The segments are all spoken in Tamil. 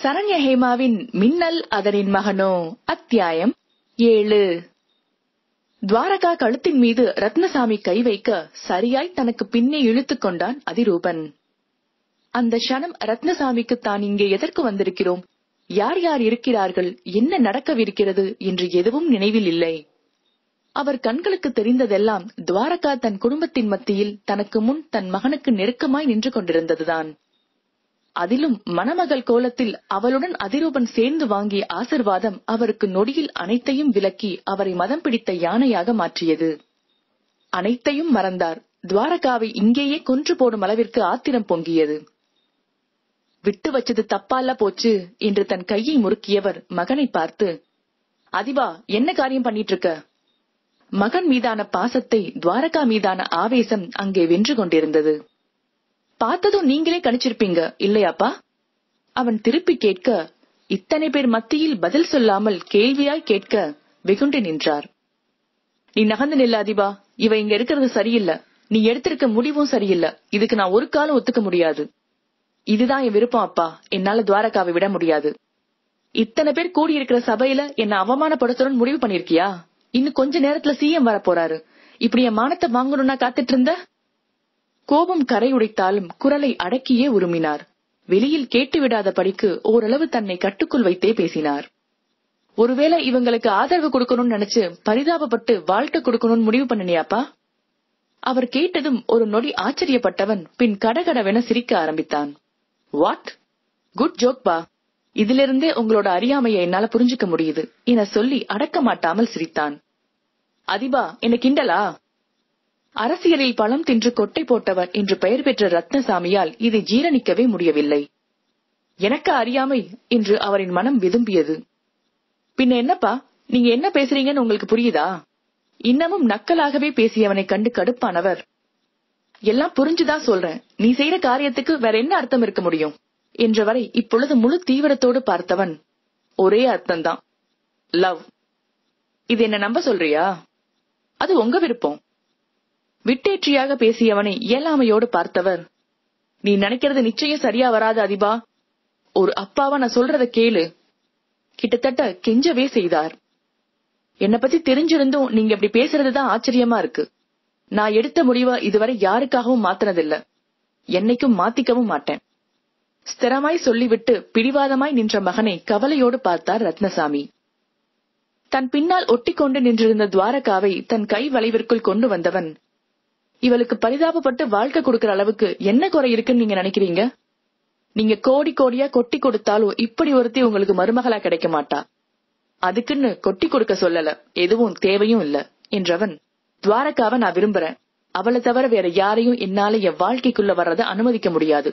சரண்ய ஹேமாவின் மின்னல் அதனின் மகனோ அத்தியாயம் ஏழு துவாரகா கழுத்தின் மீது ரத்னசாமி கை வைக்க சரியாய் தனக்கு பின்னே இழுத்துக் கொண்டான் அதிரூபன் அந்த க்ஷணம் ரத்னசாமிக்கு தான் இங்கே எதற்கு வந்திருக்கிறோம் யார் யார் இருக்கிறார்கள் என்ன நடக்கவிருக்கிறது என்று எதுவும் நினைவில் இல்லை அவர் கண்களுக்கு தெரிந்ததெல்லாம் துவாரகா தன் குடும்பத்தின் மத்தியில் தனக்கு முன் தன் மகனுக்கு நெருக்கமாய் நின்று கொண்டிருந்ததுதான் அதிலும் மணமகள் கோலத்தில் அவளுடன் அதிரூபன் சேர்ந்து வாங்கிய ஆசிர்வாதம் அவருக்கு நொடியில் அனைத்தையும் விலக்கி அவரை மதம் பிடித்த யானையாக மாற்றியது அனைத்தையும் மறந்தார் துவாரகாவை இங்கேயே கொன்று போடும் அளவிற்கு ஆத்திரம் பொங்கியது விட்டு வச்சது தப்பால்ல போச்சு என்று தன் கையை முறுக்கியவர் மகனை பார்த்து அதிபா என்ன காரியம் பண்ணிட்டு இருக்க மகன் மீதான பாசத்தை துவாரகா மீதான ஆவேசம் அங்கே வென்று கொண்டிருந்தது பார்த்ததும் நீங்களே கணிச்சிருப்பீங்க இல்லையாப்பா அவன் திருப்பி கேட்க இத்தனை பேர் மத்தியில் பதில் சொல்லாமல் கேள்வியாய் கேட்க வெகுண்டு நின்றார் நீ நகர்ந்து நில்ல அதிபா இவ இங்க இருக்கிறது சரியில்லை நீ எடுத்திருக்க முடிவும் சரியில்லை இதுக்கு நான் ஒரு காலம் ஒத்துக்க முடியாது இதுதான் என் விருப்பம் அப்பா என்னால துவாரகாவை விட முடியாது இத்தனை பேர் கூடியிருக்கிற சபையில என்ன அவமானப்படுத்தணும்னு முடிவு பண்ணிருக்கியா இன்னும் கொஞ்ச நேரத்துல சீஎம் வர போறாரு இப்படி என் மானத்தை வாங்கணும்னா காத்துட்டு இருந்த கோபம் கரையுடைத்தாலும் குரலை அடக்கியே உருமினார் வெளியில் கேட்டுவிடாத படிக்கு ஓரளவு தன்னை கட்டுக்குள் வைத்தே பேசினார் ஒருவேளை இவங்களுக்கு ஆதரவு கொடுக்கணும்னு நினைச்சு பரிதாபப்பட்டு வாழ்த்து கொடுக்கணும்னு முடிவு பண்ணனியாப்பா அவர் கேட்டதும் ஒரு நொடி ஆச்சரியப்பட்டவன் பின் கடகடவென சிரிக்க ஆரம்பித்தான் வாட் குட் ஜோக் பா இதிலிருந்தே உங்களோட அறியாமையை என்னால புரிஞ்சுக்க முடியுது என சொல்லி அடக்க மாட்டாமல் சிரித்தான் அதிபா என்ன கிண்டலா அரசியலில் பழம் தின்று கொட்டை போட்டவர் என்று பெயர் பெற்ற ரத்னசாமியால் இதை ஜீரணிக்கவே முடியவில்லை எனக்கு அறியாமை என்று அவரின் மனம் விதும்பியது பின்ன என்னப்பா நீங்க என்ன பேசுறீங்கன்னு உங்களுக்கு புரியுதா இன்னமும் நக்கலாகவே பேசியவனை கண்டு கடுப்பானவர் எல்லாம் புரிஞ்சுதா சொல்றேன் நீ செய்யற காரியத்துக்கு வேற என்ன அர்த்தம் இருக்க முடியும் என்றவரை இப்பொழுது முழு தீவிரத்தோடு பார்த்தவன் ஒரே அர்த்தம்தான் லவ் இது என்ன நம்ப சொல்றியா அது உங்க விருப்பம் விட்டேற்றியாக பேசியவனை இயலாமையோடு பார்த்தவர் நீ நினைக்கிறது நிச்சயம் சரியா வராது அதிபா ஒரு அப்பாவா நான் சொல்றத கேளு கிட்டத்தட்ட கெஞ்சவே செய்தார் என்ன பத்தி தெரிஞ்சிருந்தும் நீங்க இப்படி பேசுறதுதான் ஆச்சரியமா இருக்கு நான் எடுத்த முடிவை இதுவரை யாருக்காகவும் மாத்தினதில்ல என்னைக்கும் மாத்திக்கவும் மாட்டேன் ஸ்திரமாய் சொல்லிவிட்டு பிடிவாதமாய் நின்ற மகனை கவலையோடு பார்த்தார் ரத்னசாமி தன் பின்னால் ஒட்டிக்கொண்டு நின்றிருந்த துவாரகாவை தன் கை வளைவிற்குள் கொண்டு வந்தவன் இவளுக்கு பரிதாபப்பட்டு வாழ்க்கை கொடுக்கற அளவுக்கு என்ன குறை இருக்குன்னு நீங்க நினைக்கிறீங்க நீங்க கோடி கோடியா கொட்டி கொடுத்தாலும் இப்படி ஒருத்தி உங்களுக்கு மருமகளா கிடைக்க மாட்டா அதுக்குன்னு கொட்டி கொடுக்க சொல்லல எதுவும் தேவையும் இல்ல என்றவன் துவாரக்காவ நான் விரும்புறேன் அவளை தவிர வேற யாரையும் என்னால என் வாழ்க்கைக்குள்ள வர்றத அனுமதிக்க முடியாது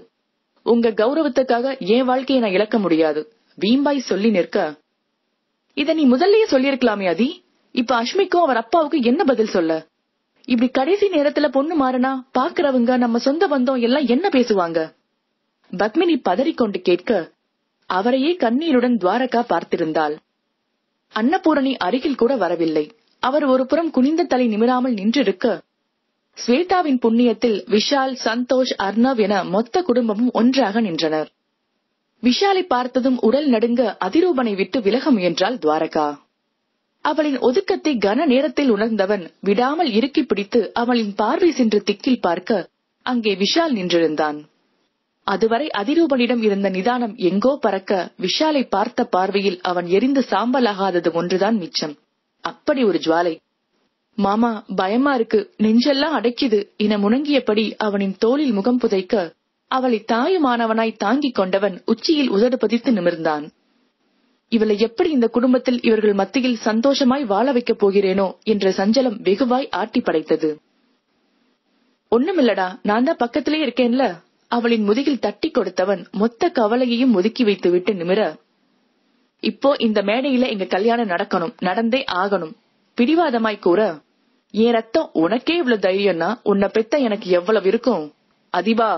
உங்க கௌரவத்துக்காக என் வாழ்க்கையை நான் இழக்க முடியாது வீம்பாய் சொல்லி நிற்க இத நீ முதல்லயே சொல்லியிருக்கலாமே அதி இப்ப அஷ்மிக்கும் அவர் அப்பாவுக்கு என்ன பதில் சொல்ல இப்படி கடைசி நேரத்துல பொண்ணு மாறனா பாக்குறவங்க நம்ம சொந்த பந்தம் எல்லாம் என்ன பேசுவாங்க பத்மினி பதறிக்கொண்டு கேட்க அவரையே கண்ணீருடன் துவாரகா பார்த்திருந்தாள் அன்னபூரணி அருகில் கூட வரவில்லை அவர் ஒரு புறம் குனிந்த தலை நிமிராமல் நின்றிருக்க ஸ்வேதாவின் புண்ணியத்தில் விஷால் சந்தோஷ் அர்ணவ் என மொத்த குடும்பமும் ஒன்றாக நின்றனர் விஷாலை பார்த்ததும் உடல் நடுங்க அதிரூபனை விட்டு விலக முயன்றாள் துவாரகா அவளின் ஒதுக்கத்தை கன நேரத்தில் உணர்ந்தவன் விடாமல் இறுக்கி பிடித்து அவளின் பார்வை சென்று திக்கில் பார்க்க அங்கே விஷால் நின்றிருந்தான் அதுவரை அதிரூபனிடம் இருந்த நிதானம் எங்கோ பறக்க விஷாலை பார்த்த பார்வையில் அவன் எரிந்து சாம்பலாகாதது ஒன்றுதான் மிச்சம் அப்படி ஒரு ஜுவாலை மாமா பயமா இருக்கு நெஞ்செல்லாம் அடைக்குது என முணங்கியபடி அவனின் தோளில் முகம் புதைக்க அவளை தாயுமானவனாய் தாங்கிக் கொண்டவன் உச்சியில் உதடு பதித்து நிமிர்ந்தான் இவளை எப்படி இந்த குடும்பத்தில் இவர்கள் மத்தியில் சந்தோஷமாய் வாழ வைக்கப் போகிறேனோ என்ற சஞ்சலம் வெகுவாய் ஆட்டி படைத்தது ஒண்ணுமில்லடா நான் தான் பக்கத்திலே இருக்கேன்ல அவளின் முதுகில் தட்டி கொடுத்தவன் மொத்த கவலையையும் ஒதுக்கி வைத்து விட்டு நிமிர இப்போ இந்த மேடையில எங்க கல்யாணம் நடக்கணும் நடந்தே ஆகணும் பிடிவாதமாய் கூற என் ரத்தம் உனக்கே இவ்வளவு தைரியம்னா உன்னை பெத்த எனக்கு எவ்வளவு இருக்கும் அதிபா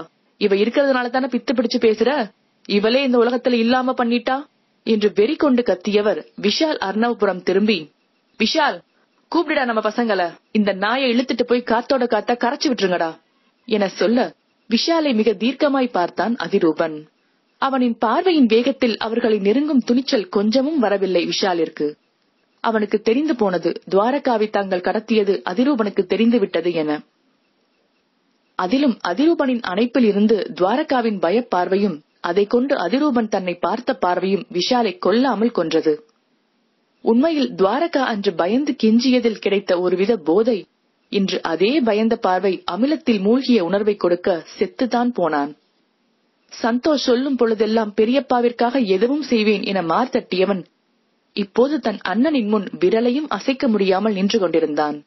இவ இருக்கிறதுனால தானே பித்து பிடிச்சு பேசுற இவளே இந்த உலகத்துல இல்லாம பண்ணிட்டா என்று வெறி கொண்டு கத்தியவர் விஷால் அர்ணவபுரம் திரும்பி விஷால் கூப்பிடுடா நம்ம பசங்கள இந்த நாயை இழுத்துட்டு போய் காத்தோட காத்தா கரைச்சு விட்டுருங்கடா என சொல்ல விஷாலை மிக தீர்க்கமாய் பார்த்தான் அதிரூபன் அவனின் பார்வையின் வேகத்தில் அவர்களை நெருங்கும் துணிச்சல் கொஞ்சமும் வரவில்லை விஷாலிற்கு அவனுக்கு தெரிந்து போனது துவாரகாவை தாங்கள் கடத்தியது அதிரூபனுக்கு தெரிந்து விட்டது என அதிலும் அதிரூபனின் அணைப்பில் இருந்து துவாரகாவின் பயப்பார்வையும் அதைக் கொண்டு அதிரூபன் தன்னை பார்த்த பார்வையும் விஷாலை கொல்லாமல் கொன்றது உண்மையில் துவாரகா அன்று பயந்து கெஞ்சியதில் கிடைத்த ஒருவித போதை இன்று அதே பயந்த பார்வை அமிலத்தில் மூழ்கிய உணர்வை கொடுக்க செத்துதான் போனான் சந்தோஷ் சொல்லும் பொழுதெல்லாம் பெரியப்பாவிற்காக எதுவும் செய்வேன் என மார்த்தட்டியவன் இப்போது தன் அண்ணனின் முன் விரலையும் அசைக்க முடியாமல் நின்று கொண்டிருந்தான்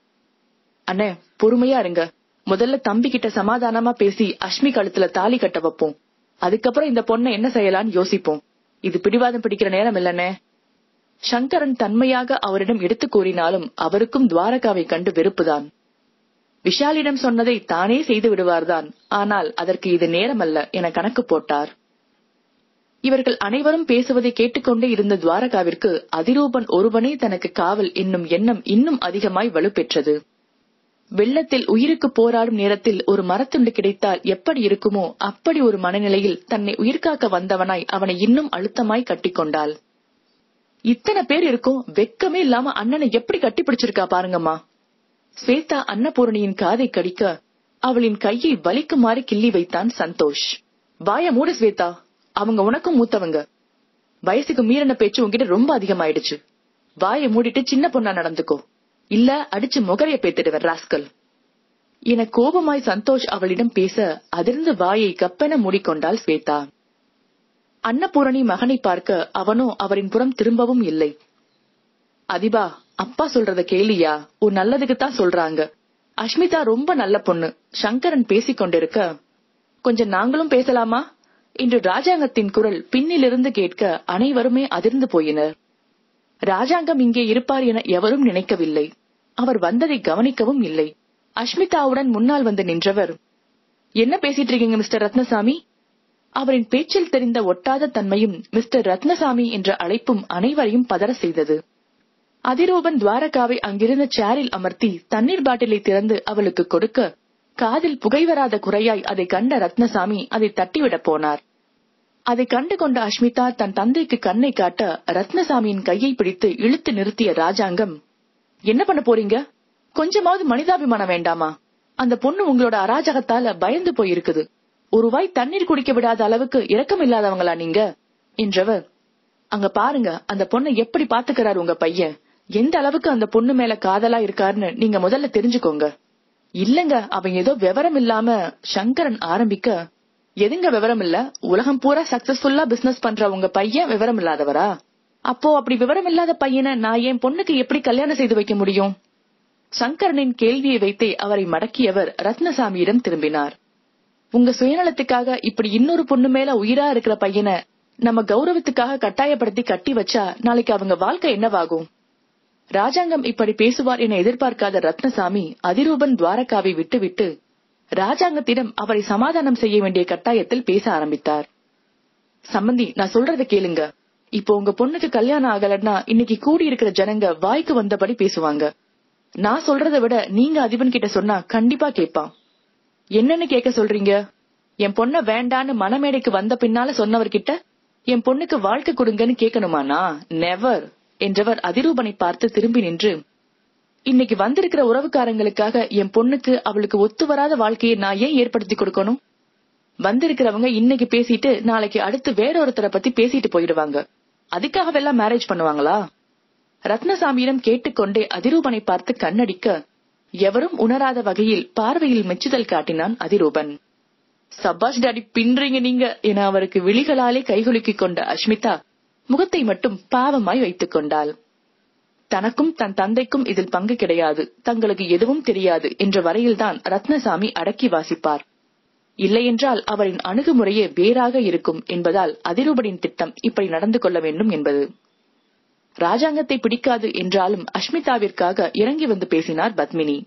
அண்ணே பொறுமையா இருங்க முதல்ல தம்பிக்கிட்ட சமாதானமா பேசி அஷ்மி கழுத்துல தாலி கட்ட வைப்போம் அதுக்கப்புறம் இந்த பொண்ணை என்ன செய்யலான்னு யோசிப்போம் இது பிடிவாதம் பிடிக்கிற நேரம் இல்லனே சங்கரன் தன்மையாக அவரிடம் எடுத்து கூறினாலும் அவருக்கும் துவாரகாவை கண்டு வெறுப்புதான் விஷாலிடம் சொன்னதை தானே செய்து விடுவார்தான் ஆனால் அதற்கு இது நேரமல்ல என கணக்கு போட்டார் இவர்கள் அனைவரும் பேசுவதை கேட்டுக்கொண்டே இருந்த துவாரகாவிற்கு அதிரூபன் ஒருவனே தனக்கு காவல் என்னும் எண்ணம் இன்னும் அதிகமாய் வலுப்பெற்றது வெள்ளத்தில் உயிருக்கு போராடும் நேரத்தில் ஒரு மரத்துண்டு கிடைத்தால் எப்படி இருக்குமோ அப்படி ஒரு மனநிலையில் தன்னை உயிர்காக்க வந்தவனாய் அவனை இன்னும் அழுத்தமாய் கட்டிக்கொண்டாள் இத்தனை பேர் இருக்கும் வெக்கமே இல்லாம அண்ணனை எப்படி பிடிச்சிருக்கா பாருங்கம்மா ஸ்வேதா அன்னபூரணியின் காதை கடிக்க அவளின் கையை வலிக்குமாறு கிள்ளி வைத்தான் சந்தோஷ் வாய மூடு ஸ்வேதா அவங்க உனக்கும் மூத்தவங்க வயசுக்கு மீறின பேச்சு உங்ககிட்ட ரொம்ப அதிகமாயிடுச்சு வாய மூடிட்டு சின்ன பொண்ணா நடந்துக்கோ இல்ல அடிச்சு முகரைய பேத்திடுவர் ராஸ்கல் என கோபமாய் சந்தோஷ் அவளிடம் பேச அதிர்ந்து வாயை கப்பென மூடிக்கொண்டாள் ஸ்வேதா அன்னபூரணி மகனை பார்க்க அவனோ அவரின் புறம் திரும்பவும் இல்லை அதிபா அப்பா சொல்றத கேளியா உன் நல்லதுக்கு தான் சொல்றாங்க அஷ்மிதா ரொம்ப நல்ல பொண்ணு சங்கரன் பேசிக் கொண்டிருக்க கொஞ்சம் நாங்களும் பேசலாமா இன்று ராஜாங்கத்தின் குரல் பின்னிலிருந்து கேட்க அனைவருமே அதிர்ந்து போயினர் ராஜாங்கம் இங்கே இருப்பார் என எவரும் நினைக்கவில்லை அவர் வந்ததை கவனிக்கவும் இல்லை அஷ்மிதாவுடன் முன்னால் வந்து நின்றவர் என்ன பேசிட்டு இருக்கீங்க மிஸ்டர் ரத்னசாமி அவரின் பேச்சில் தெரிந்த ஒட்டாத தன்மையும் மிஸ்டர் ரத்னசாமி என்ற அழைப்பும் அனைவரையும் பதற செய்தது அதிரூபன் துவாரகாவை அங்கிருந்த சேரில் அமர்த்தி தண்ணீர் பாட்டிலை திறந்து அவளுக்கு கொடுக்க காதில் புகை வராத குறையாய் அதை கண்ட ரத்னசாமி அதை தட்டிவிடப் போனார் அதை கண்டு கொண்ட அஷ்மிதா தன் தந்தைக்கு கண்ணை காட்ட ரத்னசாமியின் கையை பிடித்து இழுத்து நிறுத்திய ராஜாங்கம் என்ன பண்ண போறீங்க கொஞ்சமாவது மனிதாபிமானம் வேண்டாமா அந்த பொண்ணு உங்களோட அராஜகத்தால பயந்து போயிருக்குது வாய் தண்ணீர் குடிக்க விடாத அளவுக்கு இரக்கம் இல்லாதவங்களா நீங்க என்றவர் அங்க பாருங்க அந்த பொண்ணை எப்படி பாத்துக்கிறாரு உங்க பையன் எந்த அளவுக்கு அந்த பொண்ணு மேல காதலா இருக்காருன்னு நீங்க முதல்ல தெரிஞ்சுக்கோங்க இல்லங்க அவன் ஏதோ விவரம் இல்லாம சங்கரன் ஆரம்பிக்க எதுங்க விவரம் இல்ல உலகம் பூரா சக்சஸ்ஃபுல்லா பிசினஸ் பண்ற உங்க பையன் விவரம் இல்லாதவரா அப்போ அப்படி விவரம் இல்லாத பையனை நான் என் பொண்ணுக்கு எப்படி கல்யாணம் செய்து வைக்க முடியும் சங்கரனின் கேள்வியை வைத்தே அவரை மடக்கியவர் ரத்னசாமியிடம் திரும்பினார் உங்க சுயநலத்துக்காக இப்படி இன்னொரு பொண்ணு மேல உயிரா இருக்கிற பையனை நம்ம கௌரவத்துக்காக கட்டாயப்படுத்தி கட்டி வச்சா நாளைக்கு அவங்க வாழ்க்கை என்னவாகும் ராஜாங்கம் இப்படி பேசுவார் என எதிர்பார்க்காத ரத்னசாமி அதிரூபன் துவாரகாவை விட்டுவிட்டு ராஜாங்கத்திடம் அவரை சமாதானம் செய்ய வேண்டிய கட்டாயத்தில் பேச ஆரம்பித்தார் சம்பந்தி நான் சொல்றத கேளுங்க இப்போ உங்க பொண்ணுக்கு கல்யாணம் ஆகலன்னா இன்னைக்கு கூடி இருக்கிற ஜனங்க வாய்க்கு வந்தபடி பேசுவாங்க நான் சொல்றத விட நீங்க அதிபன் கிட்ட சொன்னா கண்டிப்பா கேட்பான் என்னன்னு கேட்க சொல்றீங்க என் பொண்ண வேண்டான்னு மனமேடைக்கு வந்த பின்னால சொன்னவர்கிட்ட என் பொண்ணுக்கு வாழ்க்கை கொடுங்கன்னு கேட்கணுமானா நெவர் என்றவர் அதிரூபனை பார்த்து திரும்பி நின்று இன்னைக்கு வந்திருக்கிற உறவுக்காரங்களுக்காக என் பொண்ணுக்கு அவளுக்கு ஒத்து வராத வாழ்க்கையை நான் ஏன் ஏற்படுத்தி கொடுக்கணும் வந்திருக்கிறவங்க இன்னைக்கு பேசிட்டு நாளைக்கு அடுத்து வேற ஒருத்தரை பத்தி பேசிட்டு போயிடுவாங்க அதுக்காகவெல்லாம் மேரேஜ் பண்ணுவாங்களா ரத்னசாமியிடம் கேட்டுக்கொண்டே அதிரூபனை பார்த்து கண்ணடிக்க எவரும் உணராத வகையில் பார்வையில் மெச்சுதல் காட்டினான் அதிரூபன் சபாஷ் டாடி பின்றீங்க நீங்க என அவருக்கு விழிகளாலே கைகுலுக்கிக் கொண்ட அஷ்மிதா முகத்தை மட்டும் பாவமாய் வைத்துக் கொண்டாள் தனக்கும் தன் தந்தைக்கும் இதில் பங்கு கிடையாது தங்களுக்கு எதுவும் தெரியாது என்ற வரையில்தான் ரத்னசாமி அடக்கி வாசிப்பார் இல்லையென்றால் அவரின் அணுகுமுறையே வேறாக இருக்கும் என்பதால் அதிரூபனின் திட்டம் இப்படி நடந்து கொள்ள வேண்டும் என்பது ராஜாங்கத்தை பிடிக்காது என்றாலும் அஷ்மிதாவிற்காக இறங்கி வந்து பேசினார் பத்மினி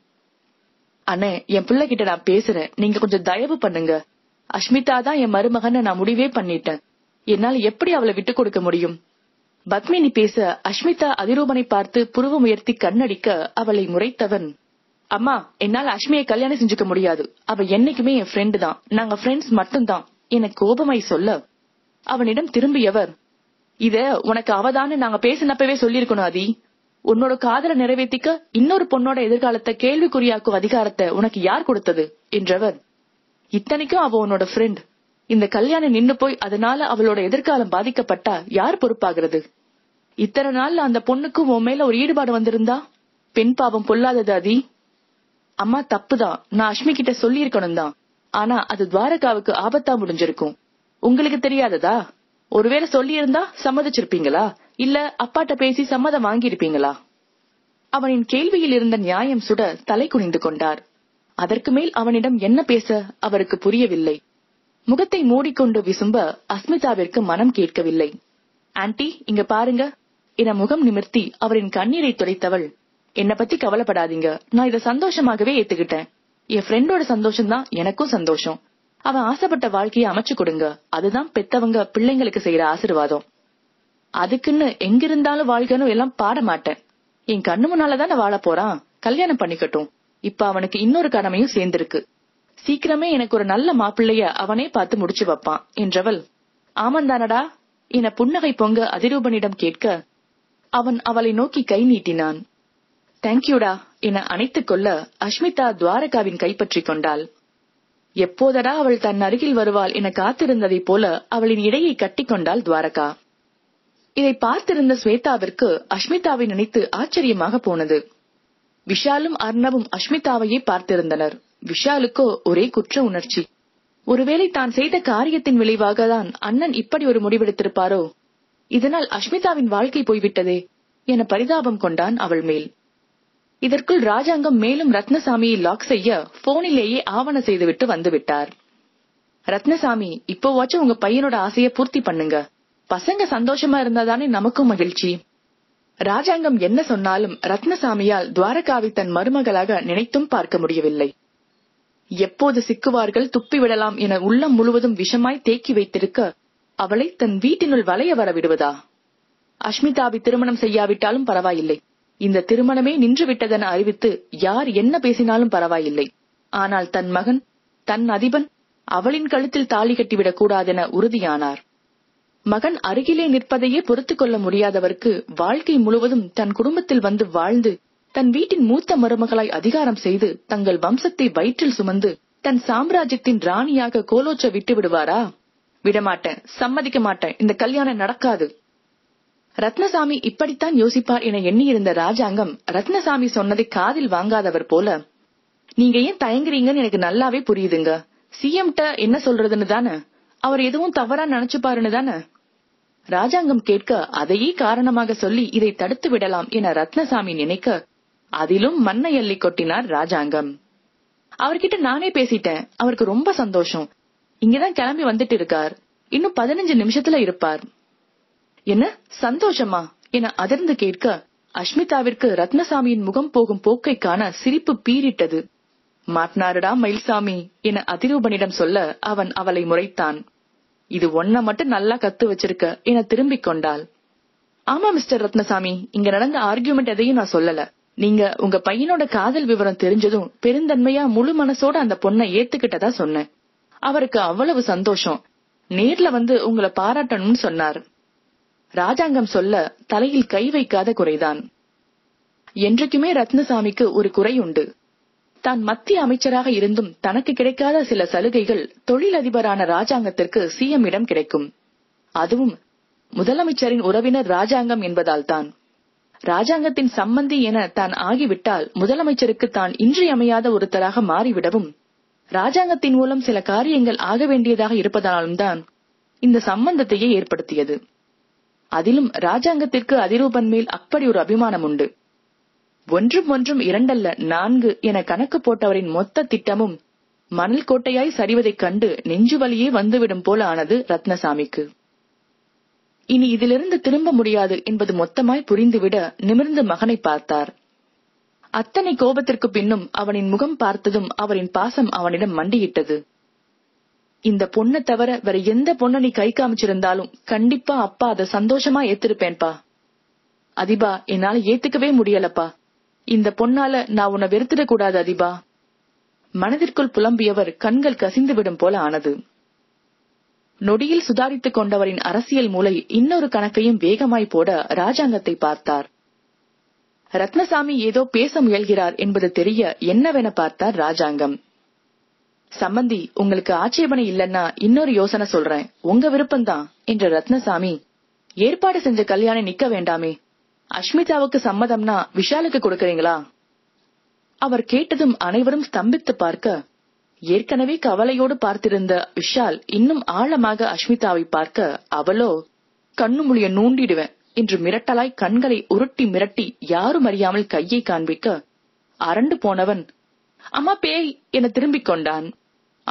அண்ணே என் கிட்ட நான் பேசுறேன் நீங்க கொஞ்சம் தயவு பண்ணுங்க அஷ்மிதா தான் என் மருமகன்னு நான் முடிவே பண்ணிட்டேன் என்னால் எப்படி அவளை விட்டுக் கொடுக்க முடியும் பத்மினி பேச அஷ்மிதா அதிரூபனை பார்த்து புருவம் உயர்த்தி கண்ணடிக்க அவளை முறைத்தவன் அம்மா என்னால அஷ்மியை கல்யாணம் செஞ்சுக்க முடியாது அவ என்னைக்குமே என் ஃப்ரெண்டு தான் நாங்க ஃப்ரெண்ட்ஸ் மட்டும்தான் என கோபமாய் சொல்ல அவனிடம் திரும்பியவர் இத உனக்கு அவதான்னு நாங்க பேசினப்பவே சொல்லிருக்கணும் அதி உன்னோட காதலை நிறைவேற்றிக்க இன்னொரு பொண்ணோட எதிர்காலத்தை கேள்விக்குறியாக்கும் அதிகாரத்தை உனக்கு யார் கொடுத்தது என்றவர் இத்தனைக்கும் அவ உன்னோட ஃப்ரெண்ட் இந்த கல்யாணம் நின்னு போய் அதனால அவளோட எதிர்காலம் பாதிக்கப்பட்டா யார் பொறுப்பாகிறது இத்தனை நாள்ல அந்த பொண்ணுக்கு உன் மேல ஒரு ஈடுபாடு வந்திருந்தா பெண் பாவம் பொல்லாதது அதி அம்மா தப்புதான் நான் அஷ்மி கிட்ட சொல்லி இருக்கணும் தான் ஆனா அது துவாரகாவுக்கு ஆபத்தா முடிஞ்சிருக்கும் உங்களுக்கு தெரியாததா ஒருவேளை சொல்லி இருந்தா சம்மதிச்சிருப்பீங்களா இல்ல அப்பாட்ட பேசி சம்மதம் வாங்கியிருப்பீங்களா அவனின் கேள்வியில் இருந்த நியாயம் சுட தலை குனிந்து கொண்டார் அதற்கு மேல் அவனிடம் என்ன பேச அவருக்கு புரியவில்லை முகத்தை மூடிக்கொண்டு விசும்ப அஸ்மிதாவிற்கு மனம் கேட்கவில்லை ஆன்டி இங்க பாருங்க என முகம் நிமிர்த்தி அவரின் கண்ணீரை துடைத்தவள் என்ன பத்தி கவலைப்படாதீங்க நான் இத சந்தோஷமாகவே ஏத்துக்கிட்டேன் என் ஃப்ரெண்டோட சந்தோஷம் தான் எனக்கும் சந்தோஷம் அவன் ஆசைப்பட்ட வாழ்க்கையை அமைச்சு கொடுங்க அதுதான் பெத்தவங்க பிள்ளைங்களுக்கு செய்யற ஆசிர்வாதம் அதுக்குன்னு எங்க இருந்தாலும் எல்லாம் பாட மாட்டேன் என் கண்ணு முன்னாலதான வாழ போறான் கல்யாணம் பண்ணிக்கட்டும் இப்ப அவனுக்கு இன்னொரு கடமையும் சேர்ந்திருக்கு சீக்கிரமே எனக்கு ஒரு நல்ல மாப்பிள்ளைய அவனே பார்த்து முடிச்சு வைப்பான் என்றவள் ஆமந்தானடா என புன்னகை பொங்க அதிரூபனிடம் கேட்க அவன் அவளை நோக்கி கை நீட்டினான் தேங்க்யூடா என அணைத்துக் கொள்ள அஷ்மிதா துவாரகாவின் கைப்பற்றிக் கொண்டாள் எப்போதடா அவள் தன் அருகில் வருவாள் என காத்திருந்ததைப் போல அவளின் இடையை கட்டிக்கொண்டாள் துவாரகா இதை பார்த்திருந்த ஸ்வேதாவிற்கு அஷ்மிதாவை நினைத்து ஆச்சரியமாக போனது விஷாலும் அர்ணவும் அஷ்மிதாவையே பார்த்திருந்தனர் விஷாலுக்கோ ஒரே குற்ற உணர்ச்சி ஒருவேளை தான் செய்த காரியத்தின் விளைவாக தான் அண்ணன் இப்படி ஒரு முடிவெடுத்திருப்பாரோ இதனால் அஷ்மிதாவின் வாழ்க்கை போய்விட்டதே என பரிதாபம் கொண்டான் அவள் மேல் இதற்குள் ராஜாங்கம் மேலும் ரத்னசாமியை லாக் செய்ய போனிலேயே ஆவண செய்துவிட்டு வந்துவிட்டார் ரத்னசாமி இப்போவாச்சும் உங்க பையனோட ஆசைய பூர்த்தி பண்ணுங்க பசங்க சந்தோஷமா இருந்தாதானே நமக்கும் மகிழ்ச்சி ராஜாங்கம் என்ன சொன்னாலும் ரத்னசாமியால் துவாரகாவை தன் மருமகளாக நினைத்தும் பார்க்க முடியவில்லை எப்போது சிக்குவார்கள் துப்பி விடலாம் என உள்ளம் முழுவதும் விஷமாய் தேக்கி வைத்திருக்க அவளை தன் வீட்டினுள் வளைய வர விடுவதா அஷ்மிதாவை திருமணம் செய்யாவிட்டாலும் பரவாயில்லை இந்த திருமணமே நின்றுவிட்டதென அறிவித்து யார் என்ன பேசினாலும் பரவாயில்லை ஆனால் தன் மகன் தன் அதிபன் அவளின் கழுத்தில் தாலி கட்டிவிடக் கூடாதென உறுதியானார் மகன் அருகிலே நிற்பதையே பொறுத்துக் கொள்ள முடியாதவருக்கு வாழ்க்கை முழுவதும் தன் குடும்பத்தில் வந்து வாழ்ந்து தன் வீட்டின் மூத்த மருமகளாய் அதிகாரம் செய்து தங்கள் வம்சத்தை வயிற்றில் சுமந்து தன் சாம்ராஜ்யத்தின் ராணியாக கோலோச்ச விட்டு விடுவாரா விடமாட்டேன் சம்மதிக்க மாட்டேன் இந்த கல்யாணம் நடக்காது ரத்னசாமி இப்படித்தான் யோசிப்பார் என எண்ணியிருந்த ராஜாங்கம் ரத்னசாமி சொன்னதை காதில் வாங்காதவர் போல நீங்க ஏன் தயங்குறீங்கன்னு எனக்கு நல்லாவே புரியுதுங்க ட என்ன சொல்றதுன்னு தானே அவர் எதுவும் தவறா நினைச்சுப்பாருன்னு தானே ராஜாங்கம் கேட்க அதையே காரணமாக சொல்லி இதை தடுத்து விடலாம் என ரத்னசாமி நினைக்க அதிலும் மண்ணை அள்ளி கொட்டினார் ராஜாங்கம் அவர்கிட்ட நானே பேசிட்டேன் அவருக்கு ரொம்ப சந்தோஷம் இங்கதான் கிளம்பி வந்துட்டு இருக்கார் இன்னும் பதினஞ்சு நிமிஷத்துல இருப்பார் என்ன சந்தோஷமா என அதிர்ந்து கேட்க அஷ்மிதாவிற்கு ரத்னசாமியின் முகம் போகும் போக்கை காண சிரிப்பு பீரிட்டது மாட்டினாருடா மயில்சாமி என அதிரூபனிடம் சொல்ல அவன் அவளை முறைத்தான் இது ஒன்ன மட்டும் நல்லா கத்து வச்சிருக்க என திரும்பிக் கொண்டாள் ஆமா மிஸ்டர் ரத்னசாமி இங்க நடந்த ஆர்கியூமெண்ட் எதையும் நான் சொல்லல நீங்க உங்க பையனோட காதல் விவரம் தெரிஞ்சதும் பெருந்தன்மையா முழு மனசோட அந்த பொண்ணை ஏத்துக்கிட்டதா சொன்னேன் அவருக்கு அவ்வளவு சந்தோஷம் நேர்ல வந்து உங்களை பாராட்டணும்னு சொன்னார் ராஜாங்கம் சொல்ல தலையில் கை வைக்காத குறைதான் என்றைக்குமே ரத்னசாமிக்கு ஒரு குறை உண்டு தான் மத்திய அமைச்சராக இருந்தும் தனக்கு கிடைக்காத சில சலுகைகள் தொழிலதிபரான ராஜாங்கத்திற்கு சிஎம் இடம் கிடைக்கும் அதுவும் முதலமைச்சரின் உறவினர் ராஜாங்கம் என்பதால் தான் ராஜாங்கத்தின் சம்பந்தி என தான் ஆகிவிட்டால் முதலமைச்சருக்கு தான் இன்றியமையாத ஒருத்தராக மாறிவிடவும் ராஜாங்கத்தின் மூலம் சில காரியங்கள் ஆக வேண்டியதாக இருப்பதாலும் தான் இந்த சம்பந்தத்தையே ஏற்படுத்தியது அதிலும் ராஜாங்கத்திற்கு அதிரூபன் மேல் அப்படி ஒரு அபிமானம் உண்டு ஒன்றும் ஒன்றும் இரண்டல்ல நான்கு என கணக்கு போட்டவரின் மொத்த திட்டமும் மணல் கோட்டையாய் சரிவதைக் கண்டு நெஞ்சு வலியே வந்துவிடும் போல ஆனது ரத்னசாமிக்கு இனி இதிலிருந்து திரும்ப முடியாது என்பது மொத்தமாய் புரிந்துவிட நிமிர்ந்து மகனை பார்த்தார் அத்தனை கோபத்திற்கு பின்னும் அவனின் முகம் பார்த்ததும் அவரின் பாசம் அவனிடம் மண்டியிட்டது இந்த பொண்ணை தவிர வேற எந்த பொண்ணை நீ கை காமிச்சிருந்தாலும் கண்டிப்பா அப்பா அதை சந்தோஷமா ஏத்திருப்பேன்பா அதிபா என்னால ஏத்துக்கவே முடியலப்பா இந்த பொண்ணால நான் உன்னை வெறுத்துடக் கூடாது அதிபா மனதிற்குள் புலம்பியவர் கண்கள் கசிந்துவிடும் போல ஆனது நொடியில் சுதாரித்துக் கொண்டவரின் அரசியல் மூளை இன்னொரு கணக்கையும் வேகமாய் போட ராஜாங்கத்தை பார்த்தார் ரத்னசாமி ஏதோ பேச முயல்கிறார் என்பது தெரிய என்னவென பார்த்தார் ராஜாங்கம் சம்பந்தி உங்களுக்கு ஆட்சேபனை இல்லைன்னா இன்னொரு யோசனை சொல்றேன் உங்க விருப்பம்தான் என்ற ரத்னசாமி ஏற்பாடு செஞ்ச கல்யாணம் நிக்க வேண்டாமே அஷ்மிதாவுக்கு சம்மதம்னா விஷாலுக்கு கொடுக்கறீங்களா அவர் கேட்டதும் அனைவரும் ஸ்தம்பித்து பார்க்க ஏற்கனவே கவலையோடு பார்த்திருந்த விஷால் இன்னும் ஆழமாக அஷ்மிதாவை பார்க்க அவளோ கண்ணு மொழிய நூண்டிடுவேன் என்று மிரட்டலாய் கண்களை உருட்டி மிரட்டி யாரும் அறியாமல் கையை காண்பிக்க அரண்டு போனவன் அம்மா பேய் என திரும்பிக் கொண்டான்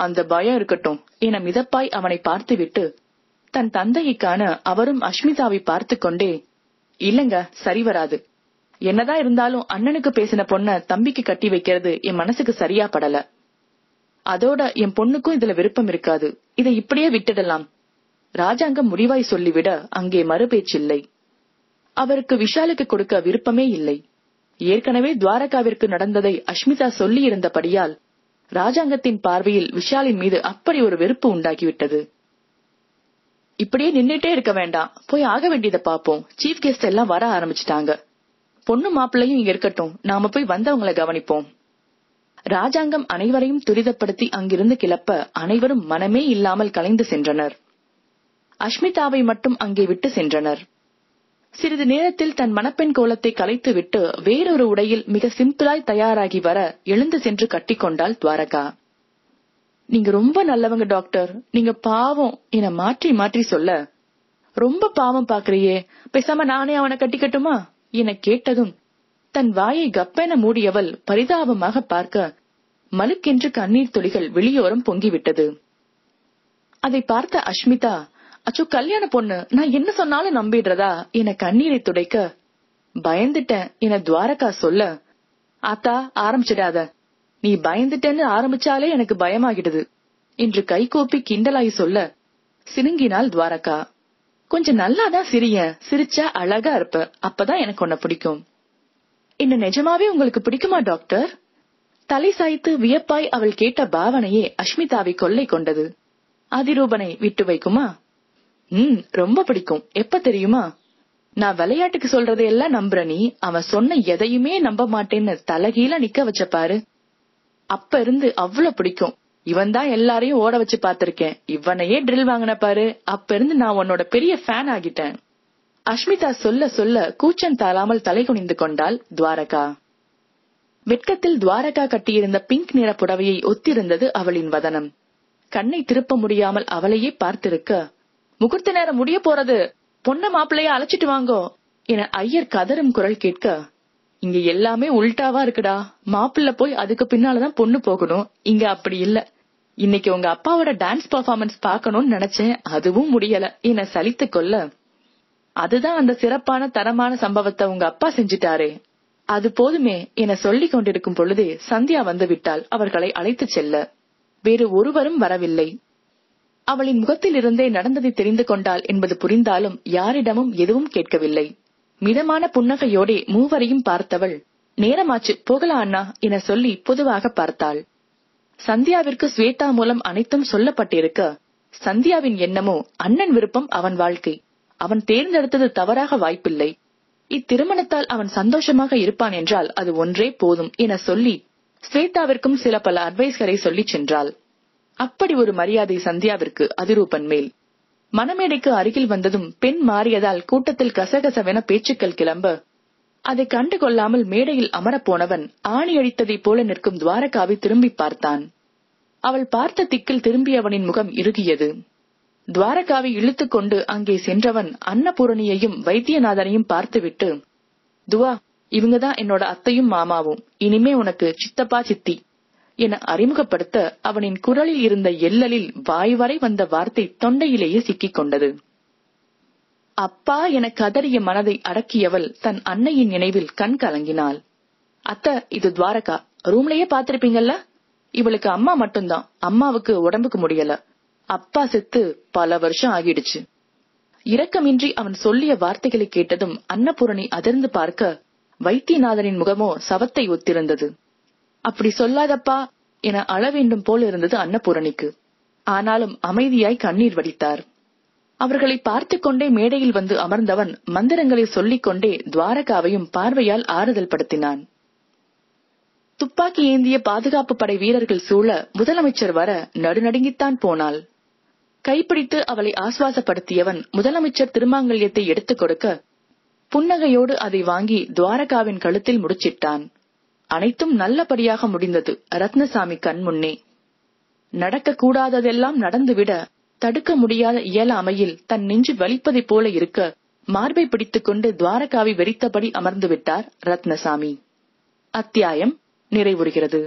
அந்த பயம் இருக்கட்டும் என மிதப்பாய் அவனை பார்த்துவிட்டு தன் தந்தையை காண அவரும் அஷ்மிதாவை பார்த்து கொண்டே இல்லங்க சரி வராது என்னதான் இருந்தாலும் அண்ணனுக்கு பேசின பொண்ண தம்பிக்கு கட்டி வைக்கிறது என் மனசுக்கு சரியா படல அதோட என் பொண்ணுக்கும் இதுல விருப்பம் இருக்காது இதை இப்படியே விட்டுடலாம் ராஜாங்கம் முடிவாய் சொல்லிவிட அங்கே மறுபேச்சில்லை அவருக்கு விஷாலுக்கு கொடுக்க விருப்பமே இல்லை ஏற்கனவே துவாரகாவிற்கு நடந்ததை அஷ்மிதா சொல்லியிருந்தபடியால் ராஜாங்கத்தின் பார்வையில் விஷாலின் மீது அப்படி ஒரு வெறுப்பு உண்டாக்கிவிட்டது இப்படியே நின்னுட்டே இருக்க வேண்டாம் போய் ஆக வேண்டியதை பாப்போம் சீஃப் கெஸ்ட் எல்லாம் வர ஆரம்பிச்சிட்டாங்க பொண்ணு மாப்பிள்ளையும் இங்க இருக்கட்டும் நாம போய் வந்தவங்களை கவனிப்போம் ராஜாங்கம் அனைவரையும் துரிதப்படுத்தி அங்கிருந்து கிளப்ப அனைவரும் மனமே இல்லாமல் கலைந்து சென்றனர் அஷ்மிதாவை மட்டும் அங்கே விட்டு சென்றனர் சிறிது நேரத்தில் தன் மணப்பெண் கோலத்தை கலைத்துவிட்டு வேறொரு உடையில் மிக சிம்பிளாய் தயாராகி வர எழுந்து சென்று கட்டிக்கொண்டாள் துவாரகா நீங்க ரொம்ப நல்லவங்க டாக்டர் நீங்க பாவம் என மாற்றி மாற்றி சொல்ல ரொம்ப பாவம் பாக்குறியே பேசாம நானே அவனை கட்டிக்கட்டுமா என கேட்டதும் தன் வாயை கப்பென மூடியவள் பரிதாபமாக பார்க்க மலுக்கென்று கண்ணீர் துளிகள் வெளியோரம் பொங்கிவிட்டது அதை பார்த்த அஷ்மிதா அச்சோ கல்யாண பொண்ணு நான் என்ன சொன்னாலும் நம்பிடுறதா என கண்ணீரை துடைக்க பயந்துட்டேன் என துவாரகா சொல்ல ஆத்தா ஆரம்பிச்சிடாத நீ பயந்துட்டேன்னு ஆரம்பிச்சாலே எனக்கு பயமாகிடுது என்று கைகோப்பி கிண்டலாய் சொல்ல சினுங்கினால் துவாரகா கொஞ்சம் நல்லாதான் சிரிய சிரிச்சா அழகா இருப்ப அப்பதான் எனக்கு உன்ன பிடிக்கும் என்ன நிஜமாவே உங்களுக்கு பிடிக்குமா டாக்டர் தலை சாய்த்து வியப்பாய் அவள் கேட்ட பாவனையே அஷ்மிதாவை கொள்ளை கொண்டது அதிரூபனை விட்டு வைக்குமா ம் ரொம்ப பிடிக்கும் எப்ப தெரியுமா நான் விளையாட்டுக்கு சொல்றதையெல்லாம் நம்புற நீ அவன் சொன்ன எதையுமே நம்ப மாட்டேன்னு தலகீழ நிக்க வச்ச பாரு அப்ப இருந்து அவ்வளவு பிடிக்கும் இவன் தான் எல்லாரையும் ஓட வச்சு பாத்திருக்கேன் இவனையே ட்ரில் வாங்கின பாரு அப்ப இருந்து நான் உன்னோட பெரிய ஃபேன் ஆகிட்டேன் அஷ்மிதா சொல்ல சொல்ல கூச்சம் தாளாமல் தலை குனிந்து கொண்டாள் துவாரகா வெட்கத்தில் துவாரகா கட்டியிருந்த பிங்க் நிற புடவையை ஒத்திருந்தது அவளின் வதனம் கண்ணை திருப்ப முடியாமல் அவளையே பார்த்திருக்க முகூர்த்த நேரம் முடிய போறது பொண்ண மாப்பிள்ளைய அழைச்சிட்டு வாங்கோ என ஐயர் கதறும் குரல் கேட்க இங்க எல்லாமே உல்டாவா இருக்குடா மாப்பிள்ள போய் அதுக்கு பின்னாலதான் பொண்ணு போகணும் இங்க அப்படி இல்ல இன்னைக்கு உங்க அப்பாவோட டான்ஸ் பர்ஃபார்மன்ஸ் பாக்கணும்னு நினைச்சேன் அதுவும் முடியல என சலித்து கொள்ள அதுதான் அந்த சிறப்பான தரமான சம்பவத்தை உங்க அப்பா செஞ்சிட்டாரே அது போதுமே என சொல்லி கொண்டிருக்கும் பொழுதே சந்தியா வந்து விட்டால் அவர்களை அழைத்துச் செல்ல வேறு ஒருவரும் வரவில்லை அவளின் முகத்திலிருந்தே நடந்ததை தெரிந்து கொண்டாள் என்பது புரிந்தாலும் யாரிடமும் எதுவும் கேட்கவில்லை மிதமான புன்னகையோடே மூவரையும் பார்த்தவள் நேரமாச்சு போகலாம் அண்ணா என சொல்லி பொதுவாக பார்த்தாள் சந்தியாவிற்கு ஸ்வேதா மூலம் அனைத்தும் சொல்லப்பட்டிருக்க சந்தியாவின் எண்ணமோ அண்ணன் விருப்பம் அவன் வாழ்க்கை அவன் தேர்ந்தெடுத்தது தவறாக வாய்ப்பில்லை இத்திருமணத்தால் அவன் சந்தோஷமாக இருப்பான் என்றால் அது ஒன்றே போதும் என சொல்லி ஸ்வேதாவிற்கும் சில பல அட்வைஸ்களை சொல்லிச் சென்றாள் அப்படி ஒரு மரியாதை சந்தியாவிற்கு அதிரூபன் மேல் மணமேடைக்கு அருகில் வந்ததும் பெண் மாறியதால் கூட்டத்தில் கசகசவென பேச்சுக்கள் கிளம்ப அதை கண்டு கொள்ளாமல் மேடையில் அமரப்போனவன் ஆணி அழித்ததைப் போல நிற்கும் துவாரகாவை திரும்பி பார்த்தான் அவள் பார்த்த திக்கில் திரும்பியவனின் முகம் இறுகியது துவாரகாவை இழுத்துக்கொண்டு அங்கே சென்றவன் அன்னபூரணியையும் வைத்தியநாதனையும் பார்த்துவிட்டு துவா இவங்கதான் என்னோட அத்தையும் மாமாவும் இனிமே உனக்கு சித்தப்பா சித்தி என அறிமுகப்படுத்த அவனின் குரலில் இருந்த எல்லலில் வாய் வரை வந்த வார்த்தை தொண்டையிலேயே சிக்கிக் கொண்டது அப்பா என கதறிய மனதை அடக்கியவள் தன் அன்னையின் நினைவில் கண் கலங்கினாள் அத்த இது துவாரகா ரூம்லயே பாத்திருப்பீங்கல்ல இவளுக்கு அம்மா மட்டும்தான் அம்மாவுக்கு உடம்புக்கு முடியல அப்பா செத்து பல வருஷம் ஆகிடுச்சு இரக்கமின்றி அவன் சொல்லிய வார்த்தைகளை கேட்டதும் அன்னபூரணி அதிர்ந்து பார்க்க வைத்தியநாதனின் முகமோ சவத்தை ஒத்திருந்தது அப்படி சொல்லாதப்பா என அழ வேண்டும் போல் இருந்தது அன்னபூரணிக்கு ஆனாலும் அமைதியாய் கண்ணீர் வடித்தார் அவர்களை பார்த்து கொண்டே மேடையில் வந்து அமர்ந்தவன் மந்திரங்களை சொல்லிக் கொண்டே துவாரகாவையும் பார்வையால் ஆறுதல் படுத்தினான் துப்பாக்கி ஏந்திய பாதுகாப்பு படை வீரர்கள் சூழ முதலமைச்சர் வர நடுநடுங்கித்தான் போனாள் கைப்பிடித்து அவளை ஆசுவாசப்படுத்தியவன் முதலமைச்சர் திருமாங்கல்யத்தை எடுத்துக் கொடுக்க புன்னகையோடு அதை வாங்கி துவாரகாவின் கழுத்தில் முடிச்சிட்டான் அனைத்தும் நல்லபடியாக முடிந்தது ரத்னசாமி கண் முன்னே நடக்கக்கூடாததெல்லாம் நடந்துவிட தடுக்க முடியாத இயலாமையில் தன் நெஞ்சு வலிப்பதைப் போல இருக்க மார்பை பிடித்துக்கொண்டு துவாரகாவை வெறித்தபடி அமர்ந்து விட்டார் ரத்னசாமி அத்தியாயம் நிறைவுறுகிறது